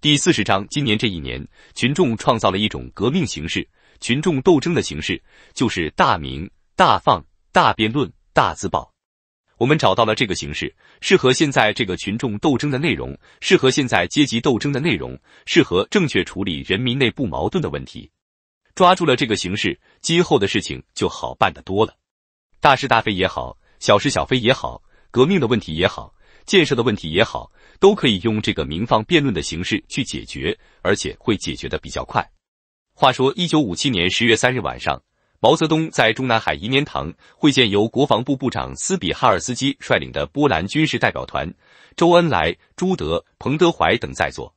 第四十章，今年这一年，群众创造了一种革命形式，群众斗争的形式，就是大鸣、大放、大辩论、大自报。我们找到了这个形式，适合现在这个群众斗争的内容，适合现在阶级斗争的内容，适合正确处理人民内部矛盾的问题。抓住了这个形式，今后的事情就好办得多了。大是大非也好，小是小非也好，革命的问题也好。建设的问题也好，都可以用这个民放辩论的形式去解决，而且会解决的比较快。话说，一九五七年十月三日晚上，毛泽东在中南海颐年堂会见由国防部部长斯比哈尔斯基率领的波兰军事代表团，周恩来、朱德、彭德怀等在座。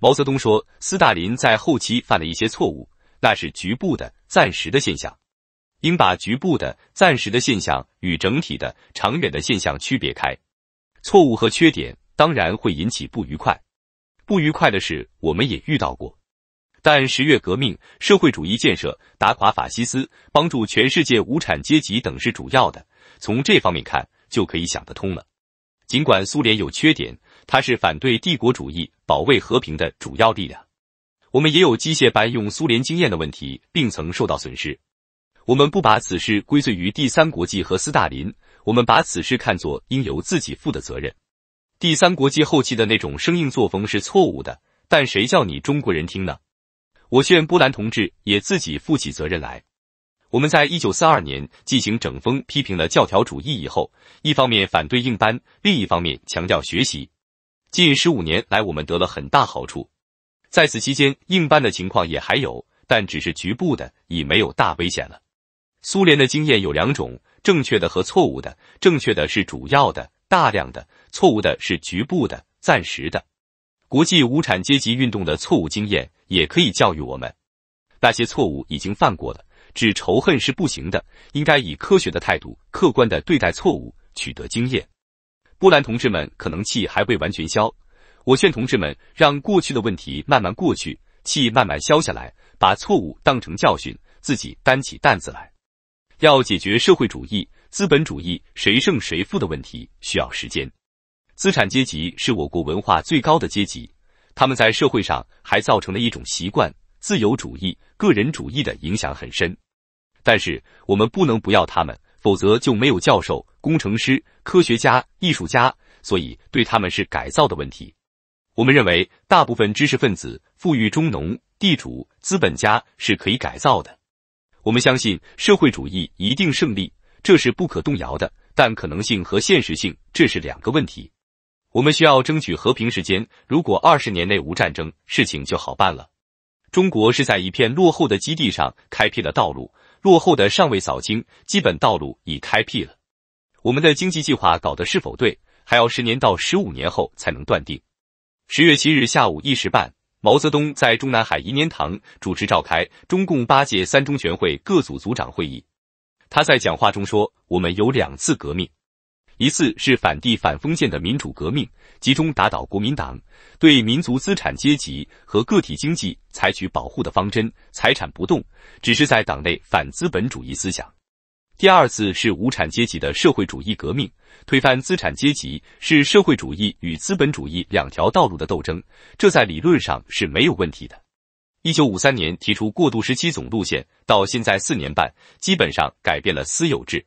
毛泽东说：“斯大林在后期犯了一些错误，那是局部的、暂时的现象，应把局部的、暂时的现象与整体的、长远的现象区别开。”错误和缺点当然会引起不愉快，不愉快的事我们也遇到过。但十月革命、社会主义建设、打垮法西斯、帮助全世界无产阶级等是主要的。从这方面看，就可以想得通了。尽管苏联有缺点，它是反对帝国主义、保卫和平的主要力量。我们也有机械般用苏联经验的问题，并曾受到损失。我们不把此事归罪于第三国际和斯大林。我们把此事看作应由自己负的责任。第三国际后期的那种生硬作风是错误的，但谁叫你中国人听呢？我劝波兰同志也自己负起责任来。我们在一九四二年进行整风，批评了教条主义以后，一方面反对硬班，另一方面强调学习。近十五年来，我们得了很大好处。在此期间，硬班的情况也还有，但只是局部的，已没有大危险了。苏联的经验有两种。正确的和错误的，正确的是主要的、大量的，错误的是局部的、暂时的。国际无产阶级运动的错误经验也可以教育我们，那些错误已经犯过了，只仇恨是不行的，应该以科学的态度、客观的对待错误，取得经验。波兰同志们可能气还未完全消，我劝同志们让过去的问题慢慢过去，气慢慢消下来，把错误当成教训，自己担起担子来。要解决社会主义、资本主义谁胜谁负的问题，需要时间。资产阶级是我国文化最高的阶级，他们在社会上还造成了一种习惯，自由主义、个人主义的影响很深。但是我们不能不要他们，否则就没有教授、工程师、科学家、艺术家，所以对他们是改造的问题。我们认为，大部分知识分子、富裕中农、地主、资本家是可以改造的。我们相信社会主义一定胜利，这是不可动摇的。但可能性和现实性，这是两个问题。我们需要争取和平时间。如果二十年内无战争，事情就好办了。中国是在一片落后的基地上开辟了道路，落后的尚未扫清，基本道路已开辟了。我们的经济计划搞得是否对，还要十年到十五年后才能断定。十月七日下午一时半。毛泽东在中南海颐年堂主持召开中共八届三中全会各组组长会议，他在讲话中说：“我们有两次革命，一次是反帝反封建的民主革命，集中打倒国民党，对民族资产阶级和个体经济采取保护的方针，财产不动，只是在党内反资本主义思想。”第二次是无产阶级的社会主义革命，推翻资产阶级是社会主义与资本主义两条道路的斗争，这在理论上是没有问题的。一九五三年提出过渡时期总路线，到现在四年半，基本上改变了私有制，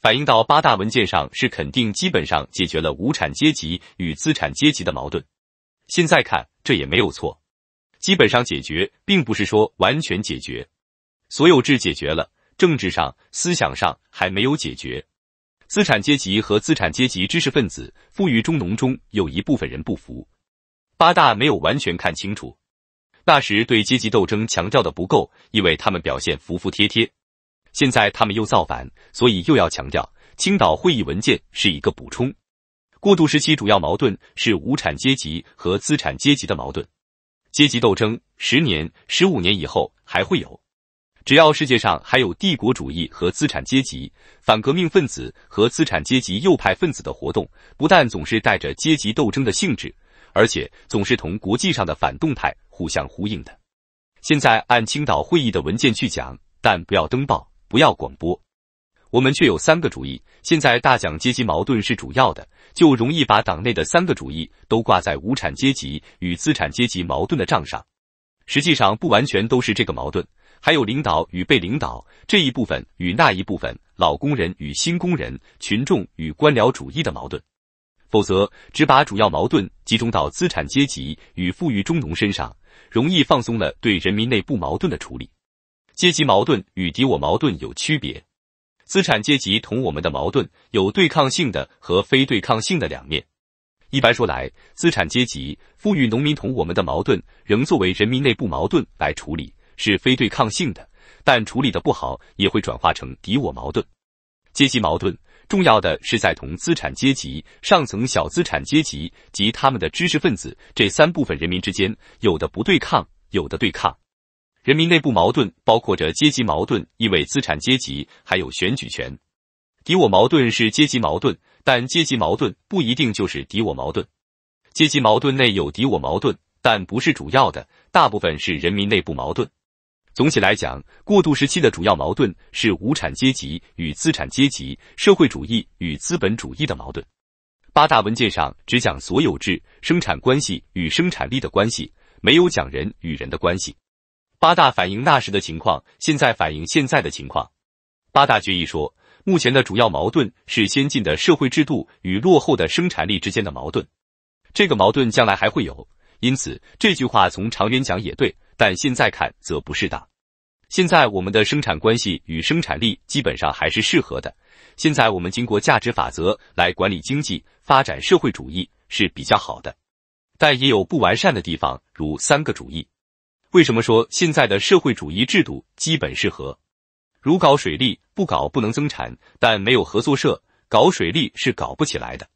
反映到八大文件上是肯定基本上解决了无产阶级与资产阶级的矛盾。现在看这也没有错，基本上解决，并不是说完全解决，所有制解决了。政治上、思想上还没有解决，资产阶级和资产阶级知识分子、富裕中农中有一部分人不服。八大没有完全看清楚，那时对阶级斗争强调的不够，因为他们表现服服帖帖。现在他们又造反，所以又要强调。青岛会议文件是一个补充。过渡时期主要矛盾是无产阶级和资产阶级的矛盾，阶级斗争十年、十五年以后还会有。只要世界上还有帝国主义和资产阶级反革命分子和资产阶级右派分子的活动，不但总是带着阶级斗争的性质，而且总是同国际上的反动态互相呼应的。现在按青岛会议的文件去讲，但不要登报，不要广播。我们却有三个主义。现在大讲阶级矛盾是主要的，就容易把党内的三个主义都挂在无产阶级与资产阶级矛盾的账上。实际上，不完全都是这个矛盾。还有领导与被领导这一部分与那一部分，老工人与新工人，群众与官僚主义的矛盾。否则，只把主要矛盾集中到资产阶级与富裕中农身上，容易放松了对人民内部矛盾的处理。阶级矛盾与敌我矛盾有区别。资产阶级同我们的矛盾有对抗性的和非对抗性的两面。一般说来，资产阶级富裕农民同我们的矛盾仍作为人民内部矛盾来处理。是非对抗性的，但处理的不好也会转化成敌我矛盾、阶级矛盾。重要的是在同资产阶级、上层小资产阶级及他们的知识分子这三部分人民之间，有的不对抗，有的对抗。人民内部矛盾包括着阶级矛盾，因为资产阶级还有选举权。敌我矛盾是阶级矛盾，但阶级矛盾不一定就是敌我矛盾。阶级矛盾内有敌我矛盾，但不是主要的，大部分是人民内部矛盾。总体来讲，过渡时期的主要矛盾是无产阶级与资产阶级、社会主义与资本主义的矛盾。八大文件上只讲所有制、生产关系与生产力的关系，没有讲人与人的关系。八大反映那时的情况，现在反映现在的情况。八大决议说，目前的主要矛盾是先进的社会制度与落后的生产力之间的矛盾，这个矛盾将来还会有，因此这句话从长远讲也对。但现在看则不适当。现在我们的生产关系与生产力基本上还是适合的。现在我们经过价值法则来管理经济，发展社会主义是比较好的，但也有不完善的地方，如三个主义。为什么说现在的社会主义制度基本适合？如搞水利，不搞不能增产，但没有合作社，搞水利是搞不起来的。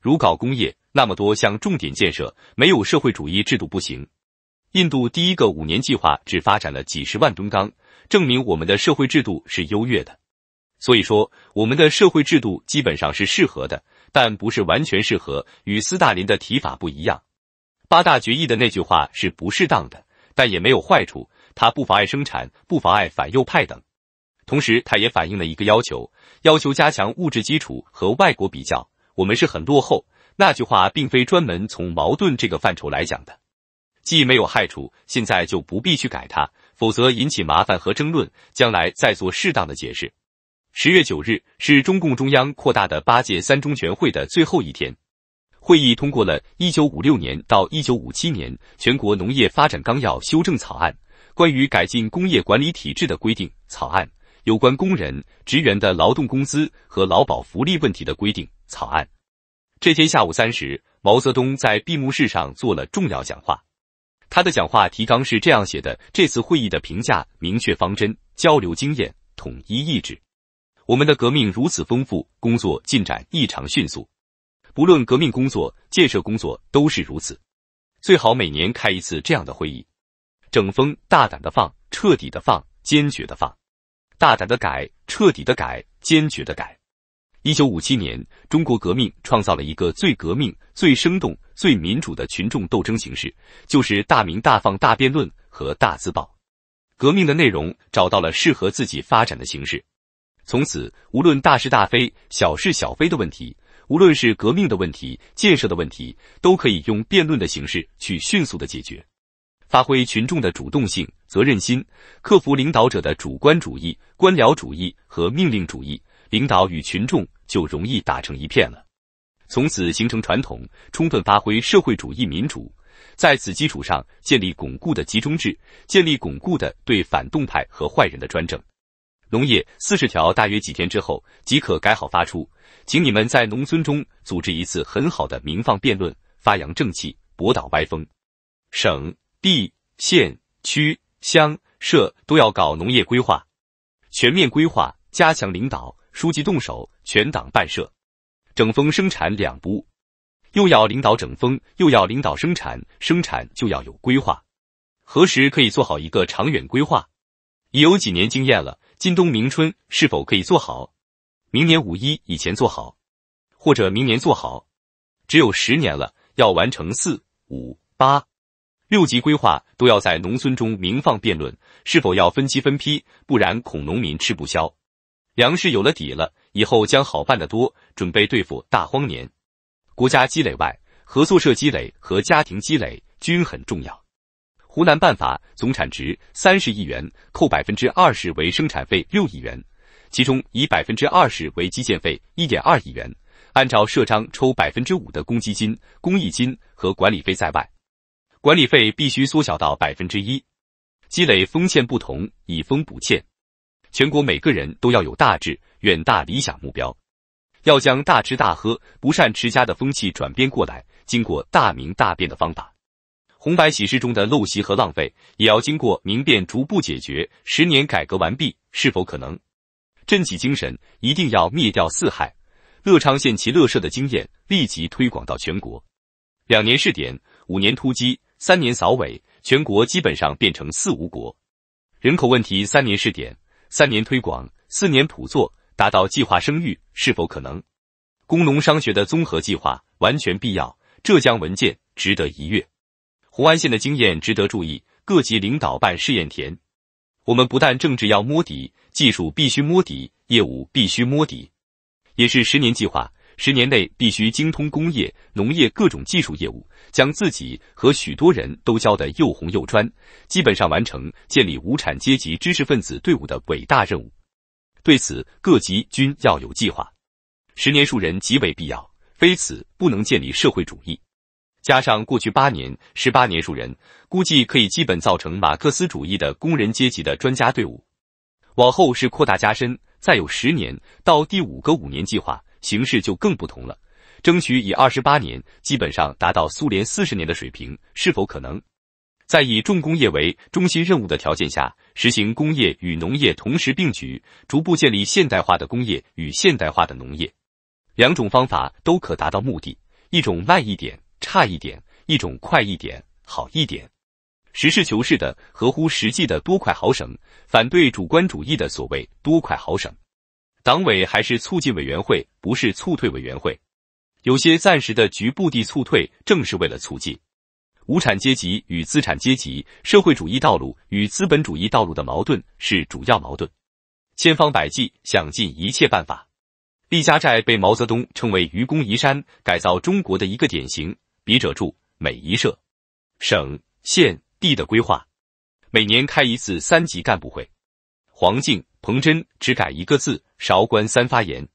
如搞工业，那么多项重点建设，没有社会主义制度不行。印度第一个五年计划只发展了几十万吨钢，证明我们的社会制度是优越的。所以说，我们的社会制度基本上是适合的，但不是完全适合。与斯大林的提法不一样，八大决议的那句话是不适当的，但也没有坏处，它不妨碍生产，不妨碍反右派等。同时，它也反映了一个要求，要求加强物质基础和外国比较，我们是很落后。那句话并非专门从矛盾这个范畴来讲的。既没有害处，现在就不必去改它，否则引起麻烦和争论，将来再做适当的解释。十月九日是中共中央扩大的八届三中全会的最后一天，会议通过了《一九五六年到一九五七年全国农业发展纲要修正草案》、《关于改进工业管理体制的规定草案》、《有关工人职员的劳动工资和劳保福利问题的规定草案》。这天下午三时，毛泽东在闭幕式上做了重要讲话。他的讲话提纲是这样写的：这次会议的评价，明确方针，交流经验，统一意志。我们的革命如此丰富，工作进展异常迅速。不论革命工作、建设工作都是如此。最好每年开一次这样的会议。整风，大胆的放，彻底的放，坚决的放；大胆的改，彻底的改，坚决的改。一九五七年，中国革命创造了一个最革命、最生动。最民主的群众斗争形式，就是大鸣大放、大辩论和大自报。革命的内容找到了适合自己发展的形式，从此无论大是大非、小是小非的问题，无论是革命的问题、建设的问题，都可以用辩论的形式去迅速的解决，发挥群众的主动性、责任心，克服领导者的主观主义、官僚主义和命令主义，领导与群众就容易打成一片了。从此形成传统，充分发挥社会主义民主，在此基础上建立巩固的集中制，建立巩固的对反动派和坏人的专政。农业四十条大约几天之后即可改好发出，请你们在农村中组织一次很好的民放辩论，发扬正气，驳倒歪风。省、地、县、区、乡、社都要搞农业规划，全面规划，加强领导，书记动手，全党办社。整风生产两不误，又要领导整风，又要领导生产，生产就要有规划。何时可以做好一个长远规划？已有几年经验了，今冬明春是否可以做好？明年五一以前做好，或者明年做好？只有十年了，要完成四五八六级规划，都要在农村中明放辩论，是否要分期分批，不然恐农民吃不消。粮食有了底了。以后将好办得多，准备对付大荒年。国家积累外，合作社积累和家庭积累均很重要。湖南办法总产值三十亿元，扣百分之二十为生产费六亿元，其中以百分之二十为基建费一点二亿元。按照社章抽百分之五的公积金、公益金和管理费在外，管理费必须缩小到百分之一。积累丰欠不同，以丰补欠。全国每个人都要有大志。远大理想目标，要将大吃大喝、不善持家的风气转变过来，经过大明大变的方法，红白喜事中的陋习和浪费，也要经过明变逐步解决。十年改革完毕是否可能？振起精神，一定要灭掉四害。乐昌县其乐社的经验，立即推广到全国。两年试点，五年突击，三年扫尾，全国基本上变成四无国。人口问题，三年试点，三年推广，四年普作。达到计划生育是否可能？工农商学的综合计划完全必要。浙江文件值得一阅。湖安县的经验值得注意。各级领导办试验田。我们不但政治要摸底，技术必须摸底，业务必须摸底。也是十年计划，十年内必须精通工业、农业各种技术业务，将自己和许多人都教得又红又专，基本上完成建立无产阶级知识分子队伍的伟大任务。对此，各级均要有计划，十年树人极为必要，非此不能建立社会主义。加上过去八年、十八年树人，估计可以基本造成马克思主义的工人阶级的专家队伍。往后是扩大加深，再有十年，到第五个五年计划，形势就更不同了，争取以二十八年基本上达到苏联四十年的水平，是否可能？在以重工业为中心任务的条件下，实行工业与农业同时并举，逐步建立现代化的工业与现代化的农业，两种方法都可达到目的。一种慢一点，差一点；一种快一点，好一点。实事求是的，合乎实际的多快好省，反对主观主义的所谓多快好省。党委还是促进委员会，不是促退委员会。有些暂时的局部地促退，正是为了促进。无产阶级与资产阶级，社会主义道路与资本主义道路的矛盾是主要矛盾，千方百计想尽一切办法。丽家寨被毛泽东称为“愚公移山”改造中国的一个典型。笔者注：每一社、省、县、地的规划，每年开一次三级干部会。黄敬、彭真只改一个字。韶关三发言：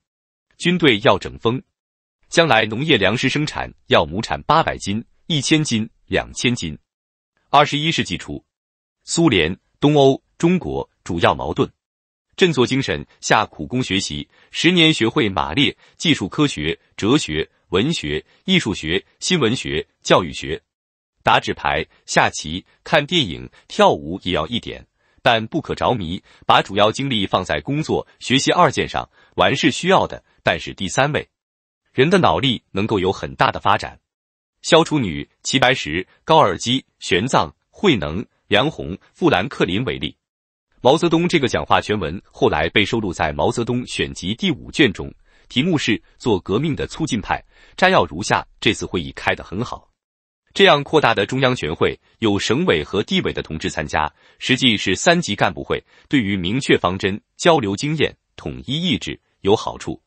军队要整风，将来农业粮食生产要亩产八百斤、一千斤。两千斤。二十一世纪初，苏联、东欧、中国主要矛盾。振作精神，下苦功学习，十年学会马列、技术科学、哲学、文学、艺术学、新闻学、教育学。打纸牌、下棋、看电影、跳舞也要一点，但不可着迷，把主要精力放在工作、学习二件上。玩是需要的，但是第三位，人的脑力能够有很大的发展。萧楚女、齐白石、高尔基、玄奘、慧能、梁鸿、富兰克林为例。毛泽东这个讲话全文后来被收录在《毛泽东选集》第五卷中，题目是“做革命的促进派”。摘要如下：这次会议开得很好，这样扩大的中央全会有省委和地委的同志参加，实际是三级干部会，对于明确方针、交流经验、统一意志有好处。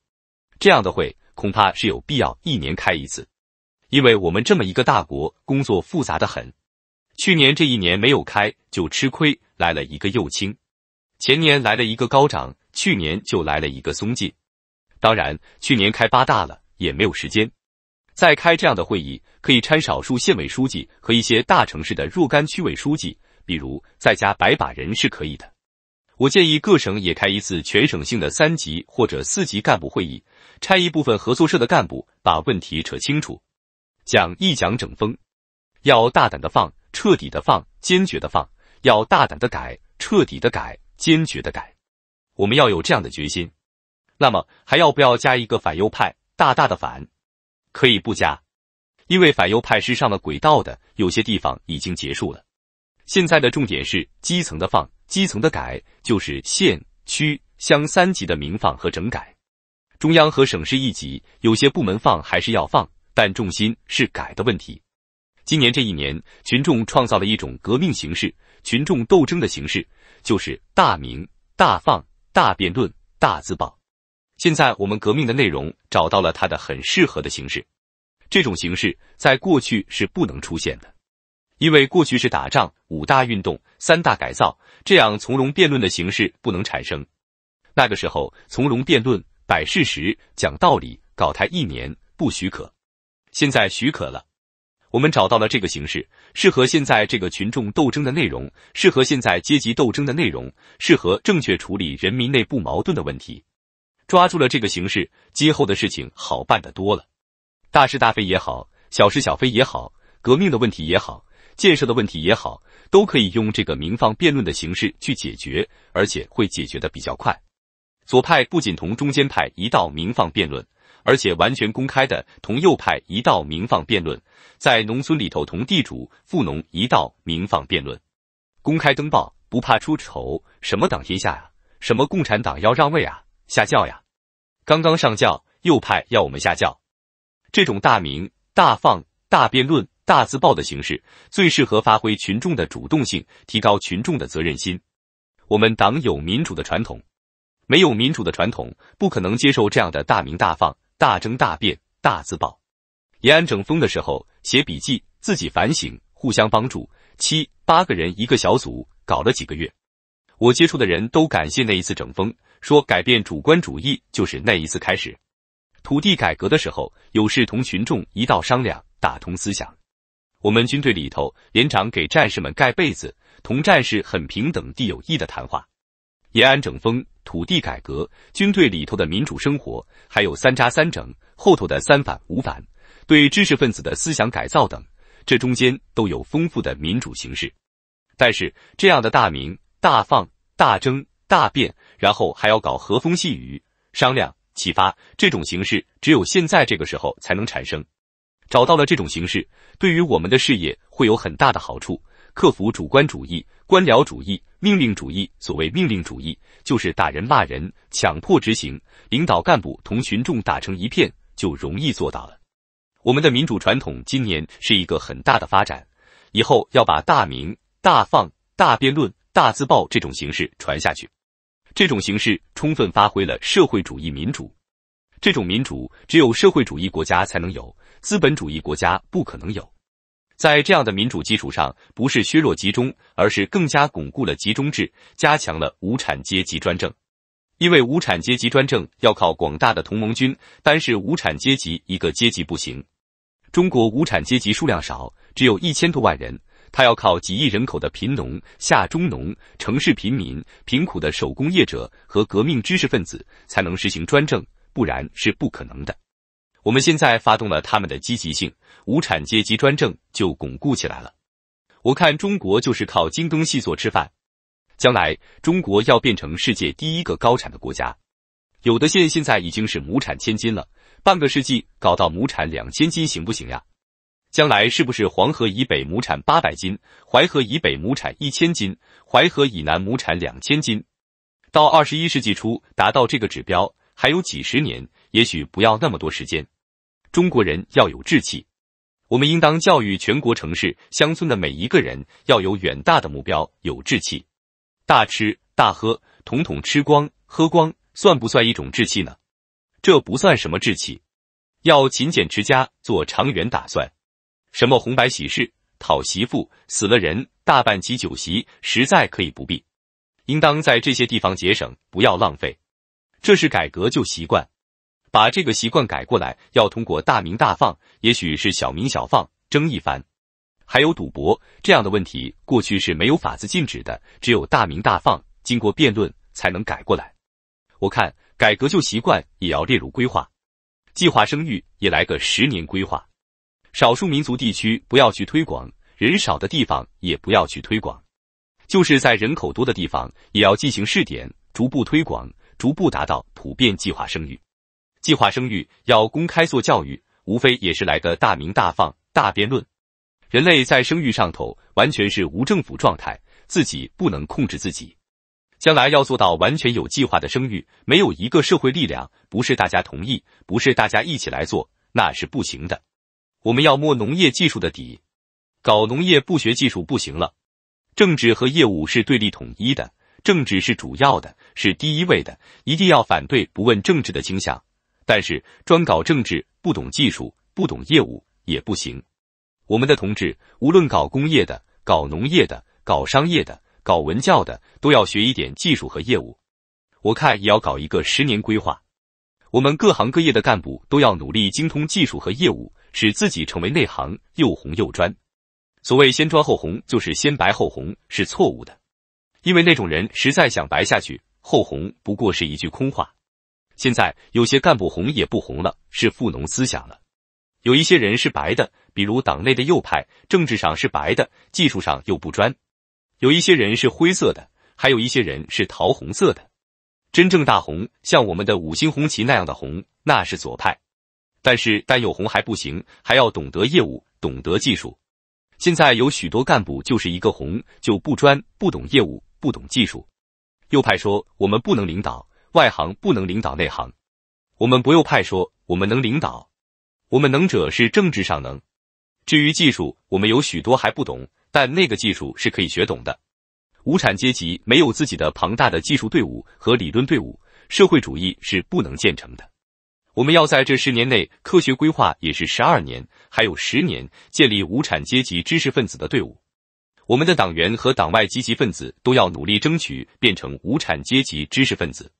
这样的会恐怕是有必要一年开一次。因为我们这么一个大国，工作复杂的很。去年这一年没有开就吃亏，来了一个右倾；前年来了一个高涨，去年就来了一个松劲。当然，去年开八大了也没有时间。再开这样的会议，可以掺少数县委书记和一些大城市的若干区委书记，比如再加百把人是可以的。我建议各省也开一次全省性的三级或者四级干部会议，拆一部分合作社的干部，把问题扯清楚。讲一讲整风，要大胆的放，彻底的放，坚决的放；要大胆的改，彻底的改，坚决的改。我们要有这样的决心。那么还要不要加一个反右派？大大的反，可以不加，因为反右派是上了轨道的，有些地方已经结束了。现在的重点是基层的放，基层的改，就是县、区、乡三级的明放和整改。中央和省市一级有些部门放还是要放。但重心是改的问题。今年这一年，群众创造了一种革命形式，群众斗争的形式，就是大鸣、大放、大辩论、大自报。现在我们革命的内容找到了它的很适合的形式，这种形式在过去是不能出现的，因为过去是打仗、五大运动、三大改造，这样从容辩论的形式不能产生。那个时候，从容辩论、摆事实、讲道理，搞他一年不许可。现在许可了，我们找到了这个形式，适合现在这个群众斗争的内容，适合现在阶级斗争的内容，适合正确处理人民内部矛盾的问题。抓住了这个形式，今后的事情好办得多了。大是大非也好，小是小非也好，革命的问题也好，建设的问题也好，都可以用这个明放辩论的形式去解决，而且会解决的比较快。左派不仅同中间派一道明放辩论。而且完全公开的，同右派一道明放辩论，在农村里头同地主富农一道明放辩论，公开登报不怕出丑，什么党天下呀，什么共产党要让位啊，下轿呀，刚刚上轿，右派要我们下轿，这种大明大放大辩论大自报的形式，最适合发挥群众的主动性，提高群众的责任心。我们党有民主的传统，没有民主的传统，不可能接受这样的大明大放。大争大变大自爆，延安整风的时候写笔记，自己反省，互相帮助，七八个人一个小组搞了几个月。我接触的人都感谢那一次整风，说改变主观主义就是那一次开始。土地改革的时候，有事同群众一道商量，打通思想。我们军队里头，连长给战士们盖被子，同战士很平等、地友谊的谈话。延安整风。土地改革、军队里头的民主生活，还有三查三整后头的三反五反，对知识分子的思想改造等，这中间都有丰富的民主形式。但是，这样的大明大放、大争大变，然后还要搞和风细雨、商量启发，这种形式只有现在这个时候才能产生。找到了这种形式，对于我们的事业会有很大的好处，克服主观主义、官僚主义。命令主义，所谓命令主义，就是打人、骂人、强迫执行。领导干部同群众打成一片，就容易做到了。我们的民主传统今年是一个很大的发展，以后要把大鸣、大放、大辩论、大自报这种形式传下去。这种形式充分发挥了社会主义民主，这种民主只有社会主义国家才能有，资本主义国家不可能有。在这样的民主基础上，不是削弱集中，而是更加巩固了集中制，加强了无产阶级专政。因为无产阶级专政要靠广大的同盟军，单是无产阶级一个阶级不行。中国无产阶级数量少，只有一千多万人，他要靠几亿人口的贫农、下中农、城市贫民、贫苦的手工业者和革命知识分子才能实行专政，不然是不可能的。我们现在发动了他们的积极性，无产阶级专政就巩固起来了。我看中国就是靠精耕细作吃饭，将来中国要变成世界第一个高产的国家。有的县现在已经是亩产千斤了，半个世纪搞到亩产两千斤行不行呀？将来是不是黄河以北亩产八百斤，淮河以北亩产一千斤，淮河以南亩产两千斤？到二十一世纪初达到这个指标还有几十年。也许不要那么多时间。中国人要有志气，我们应当教育全国城市、乡村的每一个人要有远大的目标，有志气。大吃大喝，统统吃光喝光，算不算一种志气呢？这不算什么志气。要勤俭持家，做长远打算。什么红白喜事、讨媳妇、死了人，大办起酒席，实在可以不必。应当在这些地方节省，不要浪费。这是改革旧习惯。把这个习惯改过来，要通过大明大放，也许是小明小放争一番。还有赌博这样的问题，过去是没有法子禁止的，只有大明大放，经过辩论才能改过来。我看改革旧习惯也要列入规划，计划生育也来个十年规划。少数民族地区不要去推广，人少的地方也不要去推广，就是在人口多的地方也要进行试点，逐步推广，逐步达到普遍计划生育。计划生育要公开做教育，无非也是来个大明大放、大辩论。人类在生育上头完全是无政府状态，自己不能控制自己。将来要做到完全有计划的生育，没有一个社会力量不是大家同意，不是大家一起来做，那是不行的。我们要摸农业技术的底，搞农业不学技术不行了。政治和业务是对立统一的，政治是主要的，是第一位的，一定要反对不问政治的倾向。但是专搞政治，不懂技术，不懂业务也不行。我们的同志，无论搞工业的、搞农业的、搞商业的、搞文教的，都要学一点技术和业务。我看也要搞一个十年规划。我们各行各业的干部都要努力精通技术和业务，使自己成为内行，又红又专。所谓先专后红，就是先白后红，是错误的。因为那种人实在想白下去，后红不过是一句空话。现在有些干部红也不红了，是富农思想了。有一些人是白的，比如党内的右派，政治上是白的，技术上又不专；有一些人是灰色的，还有一些人是桃红色的。真正大红，像我们的五星红旗那样的红，那是左派。但是单有红还不行，还要懂得业务，懂得技术。现在有许多干部就是一个红就不专，不懂业务，不懂技术。右派说我们不能领导。外行不能领导内行，我们不用派说我们能领导，我们能者是政治上能。至于技术，我们有许多还不懂，但那个技术是可以学懂的。无产阶级没有自己的庞大的技术队伍和理论队伍，社会主义是不能建成的。我们要在这十年内，科学规划也是十二年，还有十年建立无产阶级知识分子的队伍。我们的党员和党外积极分子都要努力争取变成无产阶级知识分子。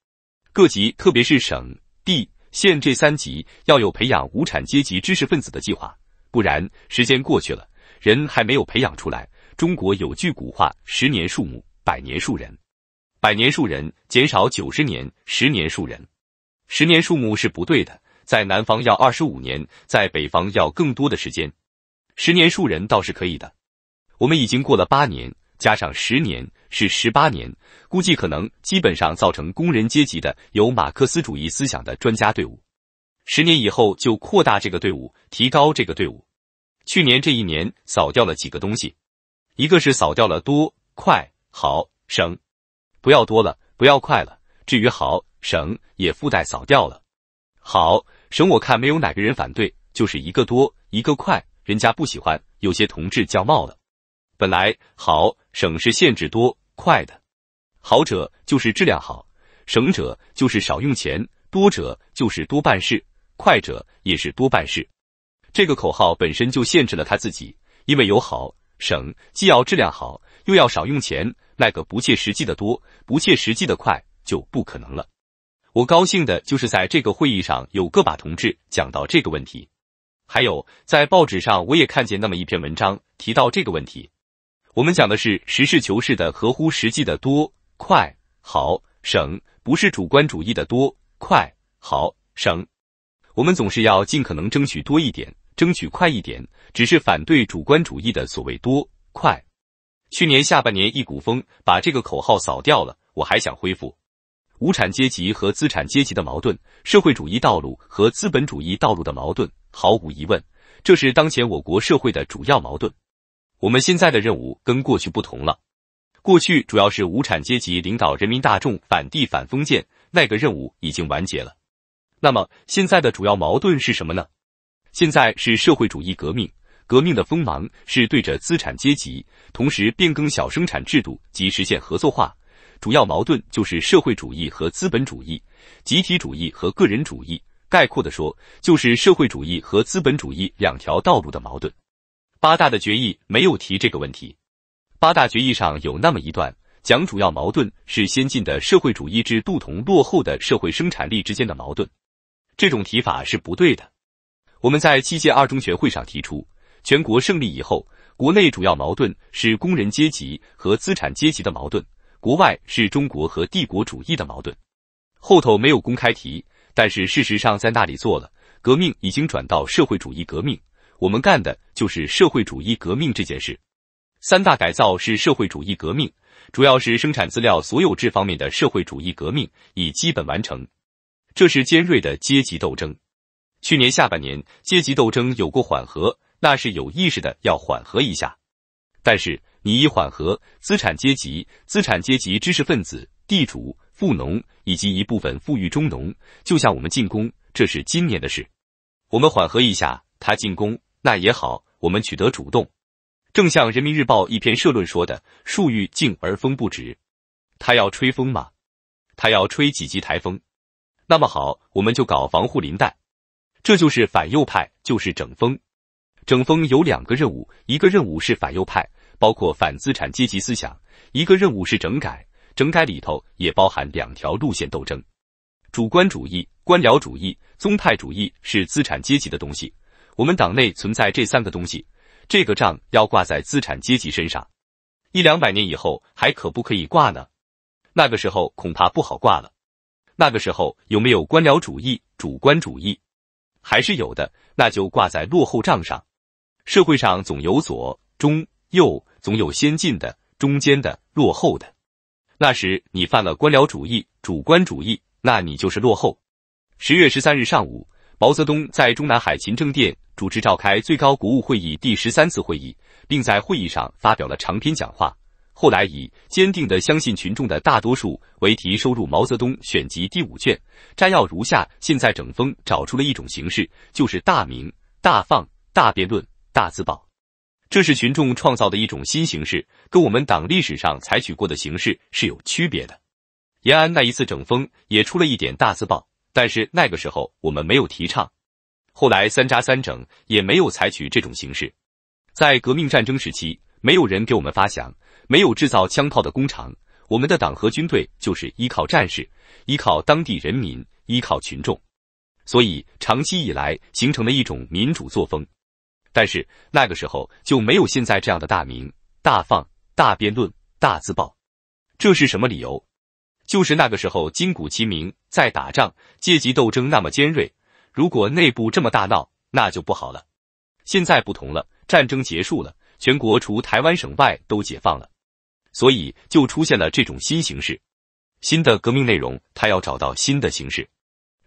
各级，特别是省、地、县这三级，要有培养无产阶级知识分子的计划，不然时间过去了，人还没有培养出来。中国有句古话：“十年树木，百年树人。”百年树人，减少九十年；十年树人，十年树木是不对的。在南方要二十五年，在北方要更多的时间。十年树人倒是可以的。我们已经过了八年。加上十年是十八年，估计可能基本上造成工人阶级的有马克思主义思想的专家队伍。十年以后就扩大这个队伍，提高这个队伍。去年这一年扫掉了几个东西，一个是扫掉了多、快、好、省，不要多了，不要快了。至于好省也附带扫掉了，好省我看没有哪个人反对，就是一个多一个快，人家不喜欢，有些同志叫冒了。本来好省是限制多快的，好者就是质量好，省者就是少用钱，多者就是多办事，快者也是多办事。这个口号本身就限制了他自己，因为有好省，既要质量好，又要少用钱，那个不切实际的多，不切实际的快就不可能了。我高兴的就是在这个会议上有个把同志讲到这个问题，还有在报纸上我也看见那么一篇文章提到这个问题。我们讲的是实事求是的、合乎实际的多快好省，不是主观主义的多快好省。我们总是要尽可能争取多一点，争取快一点，只是反对主观主义的所谓多快。去年下半年一股风把这个口号扫掉了，我还想恢复。无产阶级和资产阶级的矛盾，社会主义道路和资本主义道路的矛盾，毫无疑问，这是当前我国社会的主要矛盾。我们现在的任务跟过去不同了，过去主要是无产阶级领导人民大众反帝反封建，那个任务已经完结了。那么现在的主要矛盾是什么呢？现在是社会主义革命，革命的锋芒是对着资产阶级，同时变更小生产制度及实现合作化。主要矛盾就是社会主义和资本主义，集体主义和个人主义。概括的说，就是社会主义和资本主义两条道路的矛盾。八大的决议没有提这个问题，八大决议上有那么一段讲主要矛盾是先进的社会主义制度同落后的社会生产力之间的矛盾，这种提法是不对的。我们在七届二中全会上提出，全国胜利以后，国内主要矛盾是工人阶级和资产阶级的矛盾，国外是中国和帝国主义的矛盾。后头没有公开提，但是事实上在那里做了，革命已经转到社会主义革命。我们干的就是社会主义革命这件事，三大改造是社会主义革命，主要是生产资料所有制方面的社会主义革命已基本完成，这是尖锐的阶级斗争。去年下半年阶级斗争有过缓和，那是有意识的要缓和一下。但是你一缓和，资产阶级、资产阶级知识分子、地主、富农以及一部分富裕中农就向我们进攻，这是今年的事。我们缓和一下，他进攻。那也好，我们取得主动。正像人民日报一篇社论说的：“树欲静而风不止。”他要吹风吗？他要吹几级台风？那么好，我们就搞防护林带。这就是反右派，就是整风。整风有两个任务，一个任务是反右派，包括反资产阶级思想；一个任务是整改。整改里头也包含两条路线斗争：主观主义、官僚主义、宗派主义是资产阶级的东西。我们党内存在这三个东西，这个账要挂在资产阶级身上，一两百年以后还可不可以挂呢？那个时候恐怕不好挂了。那个时候有没有官僚主义、主观主义，还是有的，那就挂在落后账上。社会上总有左、中、右，总有先进的、中间的、落后的。那时你犯了官僚主义、主观主义，那你就是落后。十月十三日上午，毛泽东在中南海勤政殿。主持召开最高国务会议第十三次会议，并在会议上发表了长篇讲话。后来以“坚定的相信群众的大多数”为题收入《毛泽东选集》第五卷。摘要如下：现在整风找出了一种形式，就是大明、大放、大辩论、大字报。这是群众创造的一种新形式，跟我们党历史上采取过的形式是有区别的。延安那一次整风也出了一点大字报，但是那个时候我们没有提倡。后来三扎三整也没有采取这种形式，在革命战争时期，没有人给我们发饷，没有制造枪炮的工厂，我们的党和军队就是依靠战士，依靠当地人民，依靠群众，所以长期以来形成了一种民主作风。但是那个时候就没有现在这样的大鸣、大放、大辩论、大自爆，这是什么理由？就是那个时候金鼓齐鸣，在打仗，阶级斗争那么尖锐。如果内部这么大闹，那就不好了。现在不同了，战争结束了，全国除台湾省外都解放了，所以就出现了这种新形式。新的革命内容，他要找到新的形式。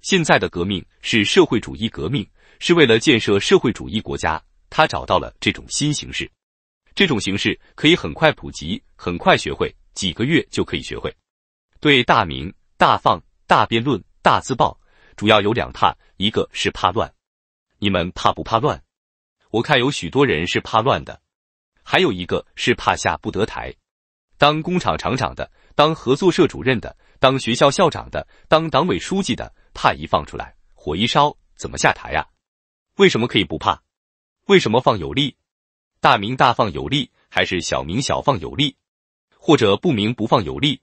现在的革命是社会主义革命，是为了建设社会主义国家，他找到了这种新形式。这种形式可以很快普及，很快学会，几个月就可以学会。对大明、大放、大辩论、大自报，主要有两怕。一个是怕乱，你们怕不怕乱？我看有许多人是怕乱的。还有一个是怕下不得台，当工厂厂长的，当合作社主任的，当学校校长的，当党委书记的，怕一放出来火一烧，怎么下台呀？为什么可以不怕？为什么放有利？大明大放有利，还是小明小放有利？或者不明不放有利？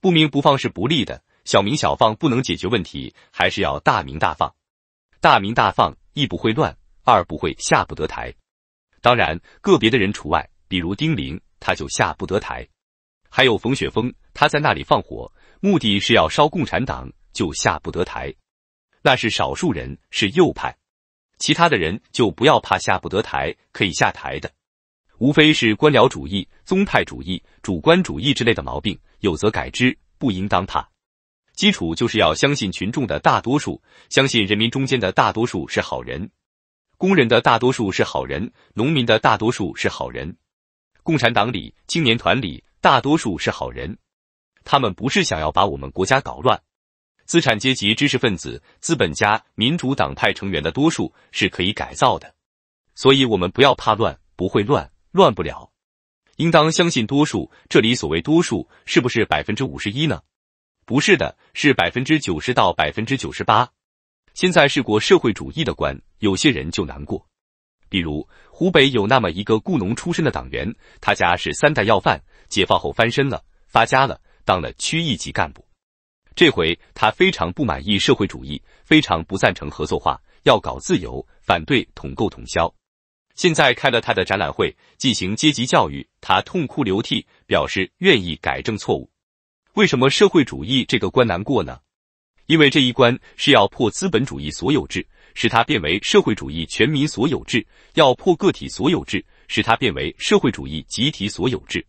不明不放是不利的，小明小放不能解决问题，还是要大明大放。大鸣大放，一不会乱，二不会下不得台。当然，个别的人除外，比如丁玲，他就下不得台；还有冯雪峰，他在那里放火，目的是要烧共产党，就下不得台。那是少数人，是右派。其他的人就不要怕下不得台，可以下台的。无非是官僚主义、宗派主义、主观主义之类的毛病，有则改之，不应当怕。基础就是要相信群众的大多数，相信人民中间的大多数是好人，工人的大多数是好人，农民的大多数是好人，共产党里、青年团里大多数是好人，他们不是想要把我们国家搞乱。资产阶级知识分子、资本家、民主党派成员的多数是可以改造的，所以我们不要怕乱，不会乱，乱不了。应当相信多数，这里所谓多数是不是百分之五十一呢？不是的，是百分之九十到百分之九十八。现在是过社会主义的关，有些人就难过。比如湖北有那么一个雇农出身的党员，他家是三代要饭，解放后翻身了，发家了，当了区一级干部。这回他非常不满意社会主义，非常不赞成合作化，要搞自由，反对统购统销。现在开了他的展览会，进行阶级教育，他痛哭流涕，表示愿意改正错误。为什么社会主义这个关难过呢？因为这一关是要破资本主义所有制，使它变为社会主义全民所有制；要破个体所有制，使它变为社会主义集体所有制。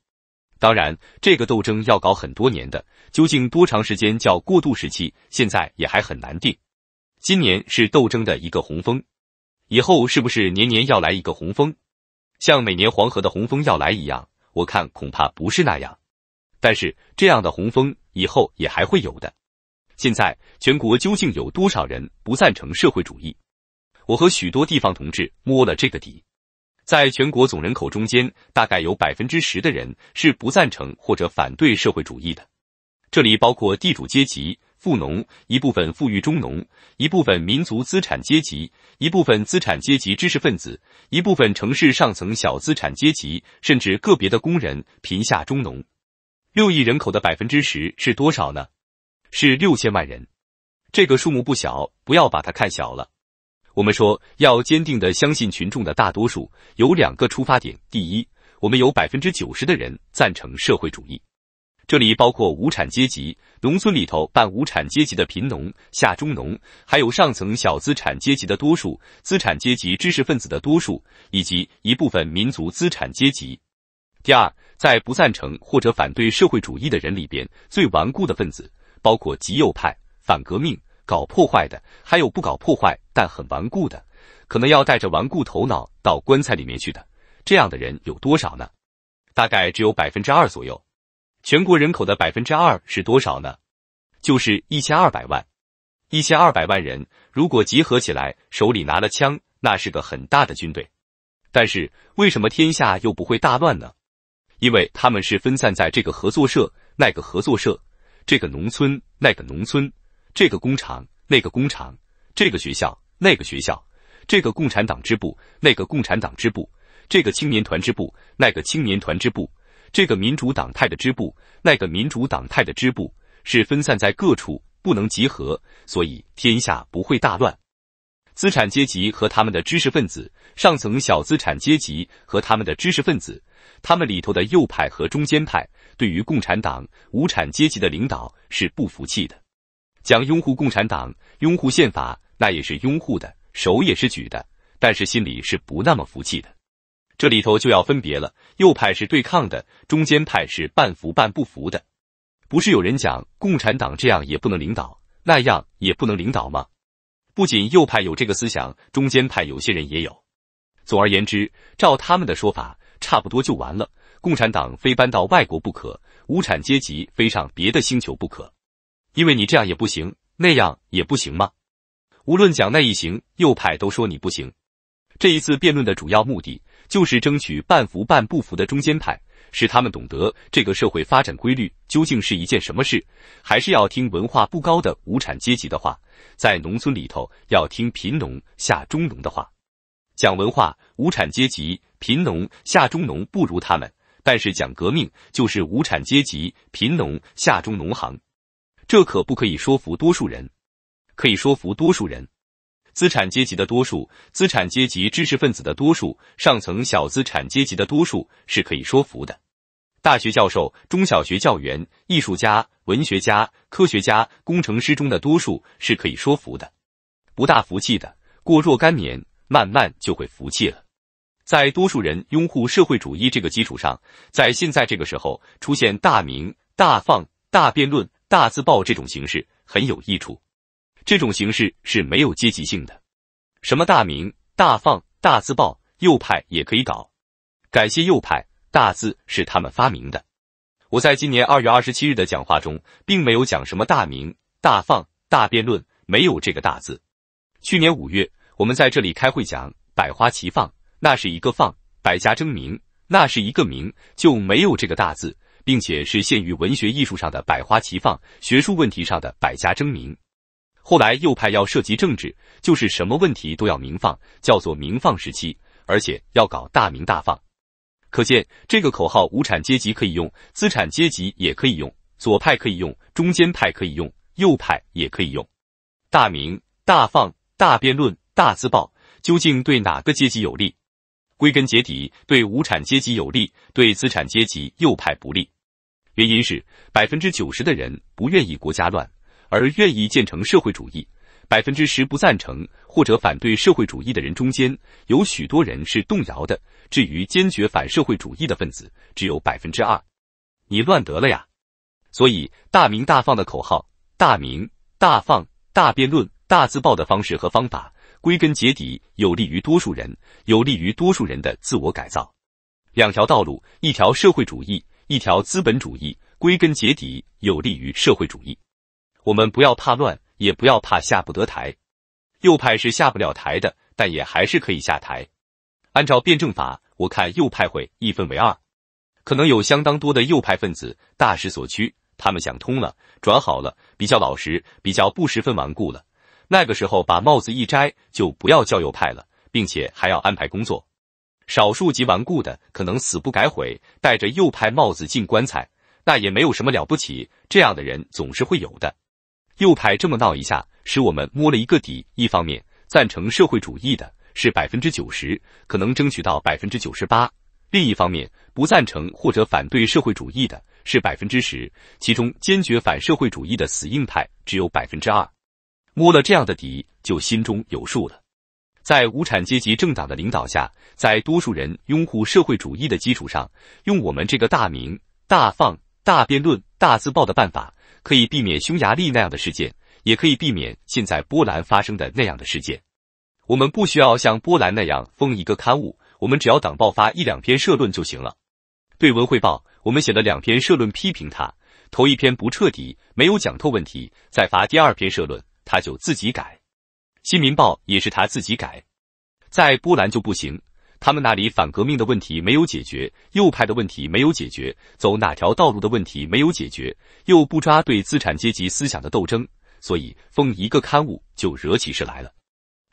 当然，这个斗争要搞很多年的，究竟多长时间叫过渡时期，现在也还很难定。今年是斗争的一个洪峰，以后是不是年年要来一个洪峰，像每年黄河的洪峰要来一样？我看恐怕不是那样。但是，这样的洪峰以后也还会有的。现在，全国究竟有多少人不赞成社会主义？我和许多地方同志摸了这个底，在全国总人口中间，大概有百分之十的人是不赞成或者反对社会主义的。这里包括地主阶级、富农、一部分富裕中农、一部分民族资产阶级、一部分资产阶级知识分子、一部分城市上层小资产阶级，甚至个别的工人、贫下中农。六亿人口的百分之十是多少呢？是六千万人，这个数目不小，不要把它看小了。我们说要坚定的相信群众的大多数，有两个出发点。第一，我们有百分之九十的人赞成社会主义，这里包括无产阶级、农村里头办无产阶级的贫农、下中农，还有上层小资产阶级的多数、资产阶级知识分子的多数，以及一部分民族资产阶级。第二。在不赞成或者反对社会主义的人里边，最顽固的分子，包括极右派、反革命、搞破坏的，还有不搞破坏但很顽固的，可能要带着顽固头脑到棺材里面去的，这样的人有多少呢？大概只有百分之二左右。全国人口的百分之二是多少呢？就是一千二百万。一千二百万人如果集合起来，手里拿了枪，那是个很大的军队。但是为什么天下又不会大乱呢？因为他们是分散在这个合作社、那个合作社，这个农村、那个农村，这个工厂、那个工厂，这个学校、那个学校，这个共产党支部、那个共产党支部，这个青年团支部、那个青年团支部，这个民主党派的支部、那个民主党派的支部，是分散在各处，不能集合，所以天下不会大乱。资产阶级和他们的知识分子，上层小资产阶级和他们的知识分子。他们里头的右派和中间派对于共产党、无产阶级的领导是不服气的。讲拥护共产党、拥护宪法，那也是拥护的，手也是举的，但是心里是不那么服气的。这里头就要分别了：右派是对抗的，中间派是半服半不服的。不是有人讲共产党这样也不能领导，那样也不能领导吗？不仅右派有这个思想，中间派有些人也有。总而言之，照他们的说法。差不多就完了，共产党非搬到外国不可，无产阶级非上别的星球不可，因为你这样也不行，那样也不行吗？无论讲那一行，右派都说你不行。这一次辩论的主要目的就是争取半服半不服的中间派，使他们懂得这个社会发展规律究竟是一件什么事，还是要听文化不高的无产阶级的话，在农村里头要听贫农下中农的话。讲文化，无产阶级、贫农、下中农不如他们；但是讲革命，就是无产阶级、贫农、下中农行。这可不可以说服多数人？可以说服多数人。资产阶级的多数，资产阶级知识分子的多数，上层小资产阶级的多数是可以说服的。大学教授、中小学教员、艺术家、文学家、科学家、工程师中的多数是可以说服的。不大服气的，过若干年。慢慢就会服气了。在多数人拥护社会主义这个基础上，在现在这个时候出现大鸣大放大辩论大字报这种形式很有益处。这种形式是没有阶级性的。什么大鸣大放大字报，右派也可以搞。感谢右派，大字是他们发明的。我在今年二月二十七日的讲话中，并没有讲什么大鸣大放大辩论，没有这个大字。去年五月。我们在这里开会讲百花齐放，那是一个放；百家争鸣，那是一个鸣，就没有这个大字，并且是限于文学艺术上的百花齐放，学术问题上的百家争鸣。后来右派要涉及政治，就是什么问题都要明放，叫做明放时期，而且要搞大明大放。可见这个口号，无产阶级可以用，资产阶级也可以用，左派可以用，中间派可以用，右派也可以用，大明大放大辩论。大自报究竟对哪个阶级有利？归根结底，对无产阶级有利，对资产阶级右派不利。原因是百分之九十的人不愿意国家乱，而愿意建成社会主义。百分之十不赞成或者反对社会主义的人中间，有许多人是动摇的。至于坚决反社会主义的分子，只有百分之二。你乱得了呀！所以，大鸣大放的口号，大明大放、大辩论、大自爆的方式和方法。归根结底，有利于多数人，有利于多数人的自我改造。两条道路，一条社会主义，一条资本主义。归根结底，有利于社会主义。我们不要怕乱，也不要怕下不得台。右派是下不了台的，但也还是可以下台。按照辩证法，我看右派会一分为二，可能有相当多的右派分子大势所趋，他们想通了，转好了，比较老实，比较不十分顽固了。那个时候把帽子一摘，就不要叫右派了，并且还要安排工作。少数极顽固的可能死不改悔，戴着右派帽子进棺材，那也没有什么了不起。这样的人总是会有的。右派这么闹一下，使我们摸了一个底：一方面赞成社会主义的是百分之九十，可能争取到百分之九十八；另一方面不赞成或者反对社会主义的是百分之十，其中坚决反社会主义的死硬派只有百分之二。摸了这样的底，就心中有数了。在无产阶级政党的领导下，在多数人拥护社会主义的基础上，用我们这个大明、大放、大辩论、大自报的办法，可以避免匈牙利那样的事件，也可以避免现在波兰发生的那样的事件。我们不需要像波兰那样封一个刊物，我们只要党报发一两篇社论就行了。对《文汇报》，我们写了两篇社论批评他，头一篇不彻底，没有讲透问题，再发第二篇社论。他就自己改，《新民报》也是他自己改，在波兰就不行，他们那里反革命的问题没有解决，右派的问题没有解决，走哪条道路的问题没有解决，又不抓对资产阶级思想的斗争，所以封一个刊物就惹起事来了。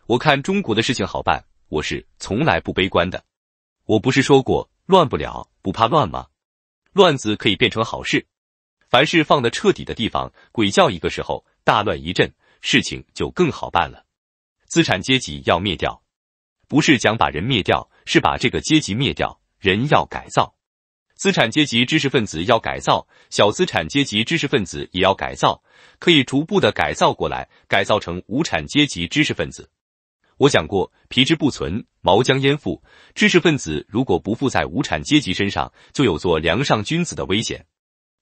我看中国的事情好办，我是从来不悲观的，我不是说过乱不了，不怕乱吗？乱子可以变成好事，凡是放的彻底的地方，鬼叫一个时候，大乱一阵。事情就更好办了，资产阶级要灭掉，不是讲把人灭掉，是把这个阶级灭掉。人要改造，资产阶级知识分子要改造，小资产阶级知识分子也要改造，可以逐步的改造过来，改造成无产阶级知识分子。我讲过，皮之不存，毛将焉附？知识分子如果不附在无产阶级身上，就有做梁上君子的危险。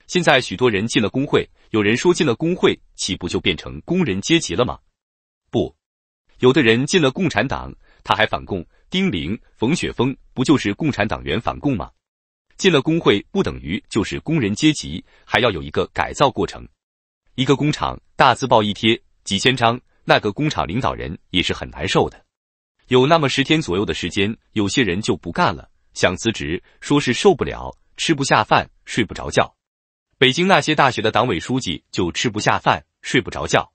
现在许多人进了工会，有人说进了工会。岂不就变成工人阶级了吗？不，有的人进了共产党，他还反共。丁玲、冯雪峰不就是共产党员反共吗？进了工会不等于就是工人阶级，还要有一个改造过程。一个工厂大字报一贴几千张，那个工厂领导人也是很难受的。有那么十天左右的时间，有些人就不干了，想辞职，说是受不了，吃不下饭，睡不着觉。北京那些大学的党委书记就吃不下饭，睡不着觉。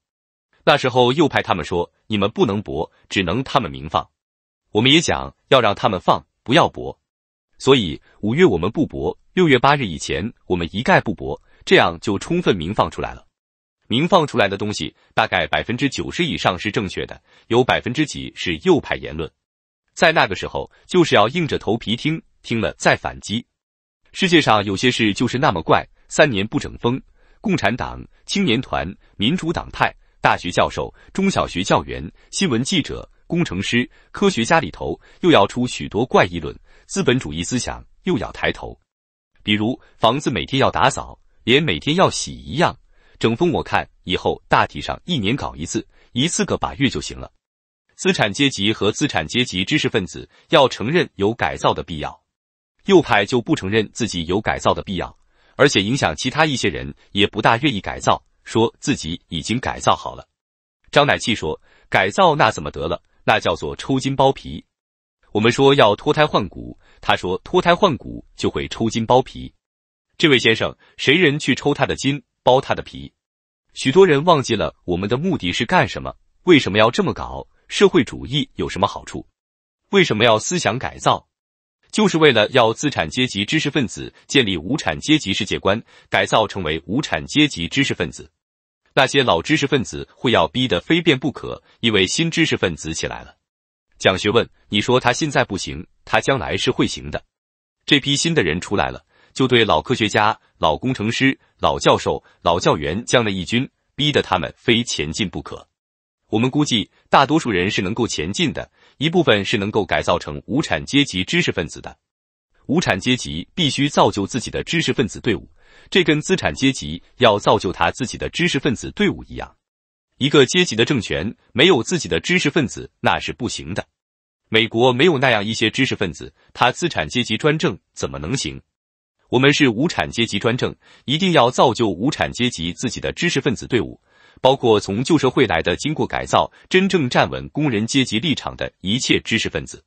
那时候右派他们说，你们不能博，只能他们明放。我们也讲要让他们放，不要博。所以五月我们不博，六月八日以前我们一概不博，这样就充分明放出来了。明放出来的东西大概百分之九十以上是正确的，有百分之几是右派言论。在那个时候，就是要硬着头皮听，听了再反击。世界上有些事就是那么怪。三年不整风，共产党、青年团、民主党派、大学教授、中小学教员、新闻记者、工程师、科学家里头，又要出许多怪议论，资本主义思想又要抬头。比如房子每天要打扫，脸每天要洗一样。整风我看以后大体上一年搞一次，一次个把月就行了。资产阶级和资产阶级知识分子要承认有改造的必要，右派就不承认自己有改造的必要。而且影响其他一些人也不大愿意改造，说自己已经改造好了。张乃器说：“改造那怎么得了？那叫做抽筋剥皮。我们说要脱胎换骨，他说脱胎换骨就会抽筋剥皮。这位先生，谁人去抽他的筋，剥他的皮？许多人忘记了我们的目的是干什么？为什么要这么搞？社会主义有什么好处？为什么要思想改造？”就是为了要资产阶级知识分子建立无产阶级世界观，改造成为无产阶级知识分子。那些老知识分子会要逼得非变不可，因为新知识分子起来了。讲学问，你说他现在不行，他将来是会行的。这批新的人出来了，就对老科学家、老工程师、老教授、老教员将了一军，逼得他们非前进不可。我们估计，大多数人是能够前进的。一部分是能够改造成无产阶级知识分子的，无产阶级必须造就自己的知识分子队伍，这跟资产阶级要造就他自己的知识分子队伍一样。一个阶级的政权没有自己的知识分子那是不行的。美国没有那样一些知识分子，他资产阶级专政怎么能行？我们是无产阶级专政，一定要造就无产阶级自己的知识分子队伍。包括从旧社会来的，经过改造，真正站稳工人阶级立场的一切知识分子，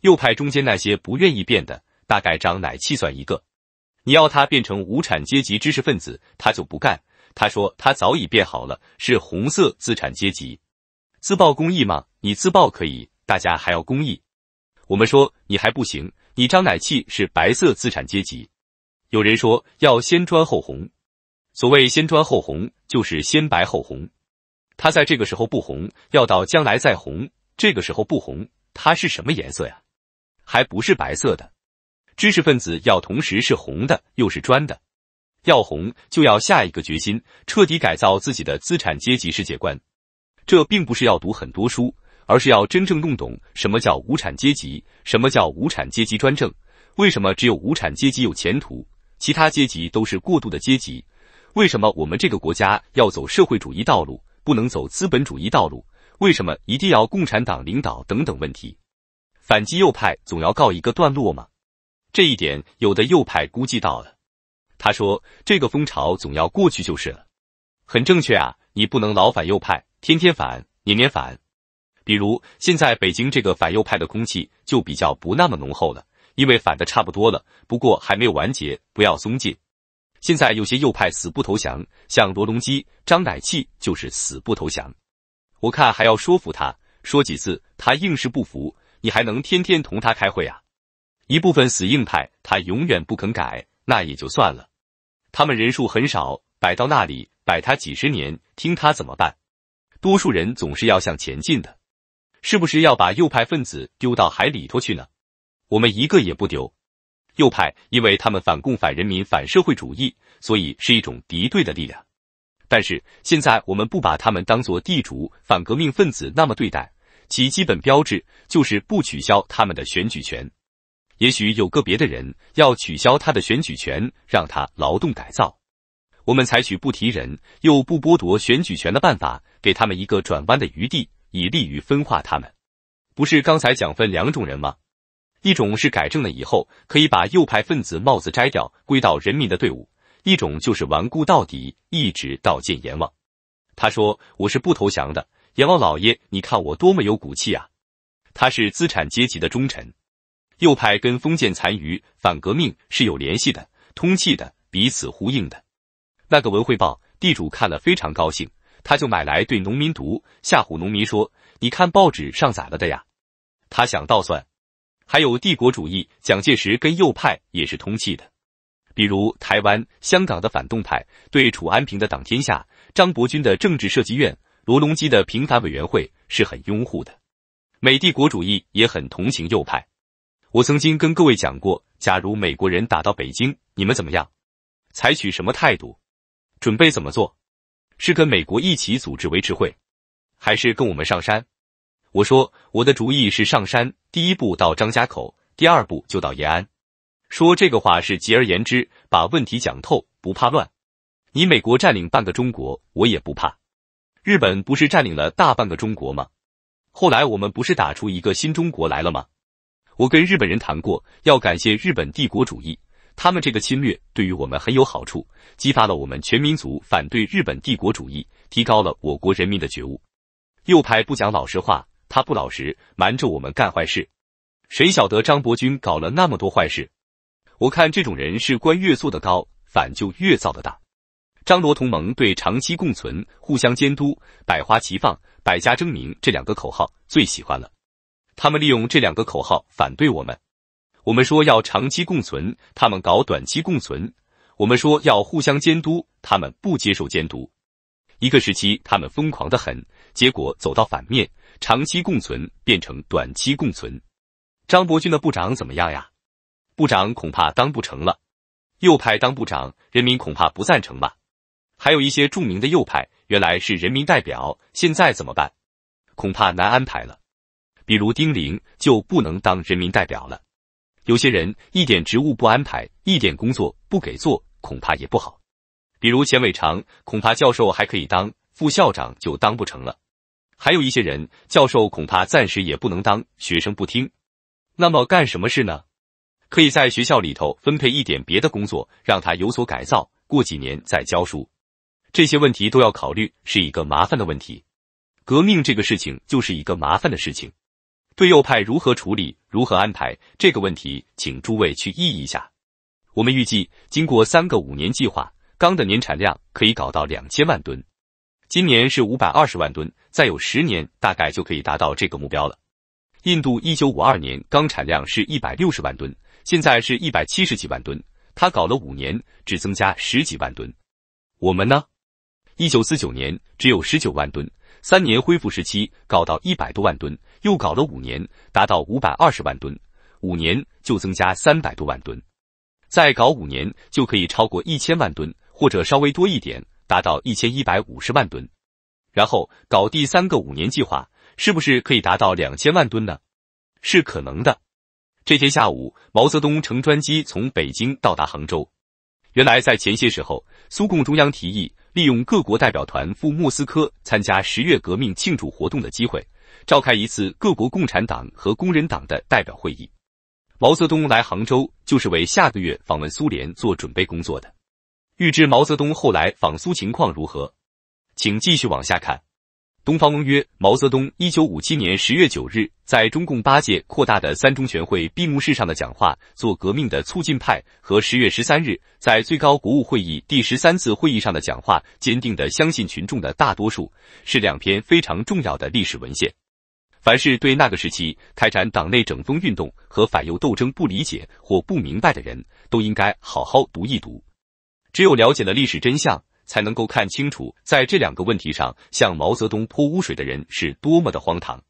右派中间那些不愿意变的，大概张乃器算一个。你要他变成无产阶级知识分子，他就不干。他说他早已变好了，是红色资产阶级。自曝公益吗？你自曝可以，大家还要公益。我们说你还不行，你张乃器是白色资产阶级。有人说要先专后红。所谓先砖后红，就是先白后红。它在这个时候不红，要到将来再红。这个时候不红，它是什么颜色呀？还不是白色的。知识分子要同时是红的，又是砖的。要红，就要下一个决心，彻底改造自己的资产阶级世界观。这并不是要读很多书，而是要真正弄懂什么叫无产阶级，什么叫无产阶级专政，为什么只有无产阶级有前途，其他阶级都是过渡的阶级。为什么我们这个国家要走社会主义道路，不能走资本主义道路？为什么一定要共产党领导？等等问题，反击右派总要告一个段落吗？这一点有的右派估计到了。他说：“这个风潮总要过去就是了。”很正确啊，你不能老反右派，天天反，年年反。比如现在北京这个反右派的空气就比较不那么浓厚了，因为反的差不多了。不过还没有完结，不要松劲。现在有些右派死不投降，像罗隆基、张乃器就是死不投降。我看还要说服他，说几次他硬是不服，你还能天天同他开会啊？一部分死硬派他永远不肯改，那也就算了。他们人数很少，摆到那里摆他几十年，听他怎么办？多数人总是要向前进的，是不是要把右派分子丢到海里头去呢？我们一个也不丢。右派，因为他们反共、反人民、反社会主义，所以是一种敌对的力量。但是现在我们不把他们当作地主、反革命分子那么对待，其基本标志就是不取消他们的选举权。也许有个别的人要取消他的选举权，让他劳动改造。我们采取不提人又不剥夺选举权的办法，给他们一个转弯的余地，以利于分化他们。不是刚才讲分两种人吗？一种是改正了以后，可以把右派分子帽子摘掉，归到人民的队伍；一种就是顽固到底，一直到见阎王。他说：“我是不投降的，阎王老爷，你看我多么有骨气啊！”他是资产阶级的忠臣。右派跟封建残余、反革命是有联系的，通气的，彼此呼应的。那个文汇报地主看了非常高兴，他就买来对农民读，吓唬农民说：“你看报纸上载了的呀！”他想倒算。还有帝国主义，蒋介石跟右派也是通气的，比如台湾、香港的反动派对楚安平的党天下、张伯钧的政治设计院、罗隆基的平反委员会是很拥护的，美帝国主义也很同情右派。我曾经跟各位讲过，假如美国人打到北京，你们怎么样？采取什么态度？准备怎么做？是跟美国一起组织维持会，还是跟我们上山？我说我的主意是上山，第一步到张家口，第二步就到延安。说这个话是简而言之，把问题讲透，不怕乱。你美国占领半个中国，我也不怕。日本不是占领了大半个中国吗？后来我们不是打出一个新中国来了吗？我跟日本人谈过，要感谢日本帝国主义，他们这个侵略对于我们很有好处，激发了我们全民族反对日本帝国主义，提高了我国人民的觉悟。右派不讲老实话。他不老实，瞒着我们干坏事。谁晓得张伯钧搞了那么多坏事？我看这种人是官越做得高，反就越造得大。张罗同盟对“长期共存、互相监督、百花齐放、百家争鸣”这两个口号最喜欢了。他们利用这两个口号反对我们。我们说要长期共存，他们搞短期共存；我们说要互相监督，他们不接受监督。一个时期他们疯狂的很，结果走到反面。长期共存变成短期共存，张伯钧的部长怎么样呀？部长恐怕当不成了，右派当部长，人民恐怕不赞成吧。还有一些著名的右派，原来是人民代表，现在怎么办？恐怕难安排了。比如丁玲就不能当人民代表了。有些人一点职务不安排，一点工作不给做，恐怕也不好。比如钱伟长，恐怕教授还可以当，副校长就当不成了。还有一些人，教授恐怕暂时也不能当。学生不听，那么干什么事呢？可以在学校里头分配一点别的工作，让他有所改造，过几年再教书。这些问题都要考虑，是一个麻烦的问题。革命这个事情就是一个麻烦的事情。对右派如何处理，如何安排这个问题，请诸位去议一下。我们预计，经过三个五年计划，钢的年产量可以搞到两千万吨。今年是五百二十万吨，再有十年大概就可以达到这个目标了。印度一九五二年钢产量是一百六十万吨，现在是一百七十几万吨，他搞了五年只增加十几万吨。我们呢？一九四九年只有十九万吨，三年恢复时期搞到一百多万吨，又搞了五年达到五百二十万吨，五年就增加三百多万吨，再搞五年就可以超过一千万吨或者稍微多一点。达到一千一百五十万吨，然后搞第三个五年计划，是不是可以达到两千万吨呢？是可能的。这天下午，毛泽东乘专机从北京到达杭州。原来在前些时候，苏共中央提议利用各国代表团赴莫斯科参加十月革命庆祝活动的机会，召开一次各国共产党和工人党的代表会议。毛泽东来杭州，就是为下个月访问苏联做准备工作的。欲知毛泽东后来访苏情况如何，请继续往下看。东方翁曰：毛泽东一九五七年十月九日在中共八届扩大的三中全会闭幕式上的讲话《做革命的促进派》和十月十三日在最高国务会议第十三次会议上的讲话《坚定的相信群众的大多数》，是两篇非常重要的历史文献。凡是对那个时期开展党内整风运动和反右斗争不理解或不明白的人，都应该好好读一读。只有了解了历史真相，才能够看清楚，在这两个问题上向毛泽东泼污水的人是多么的荒唐。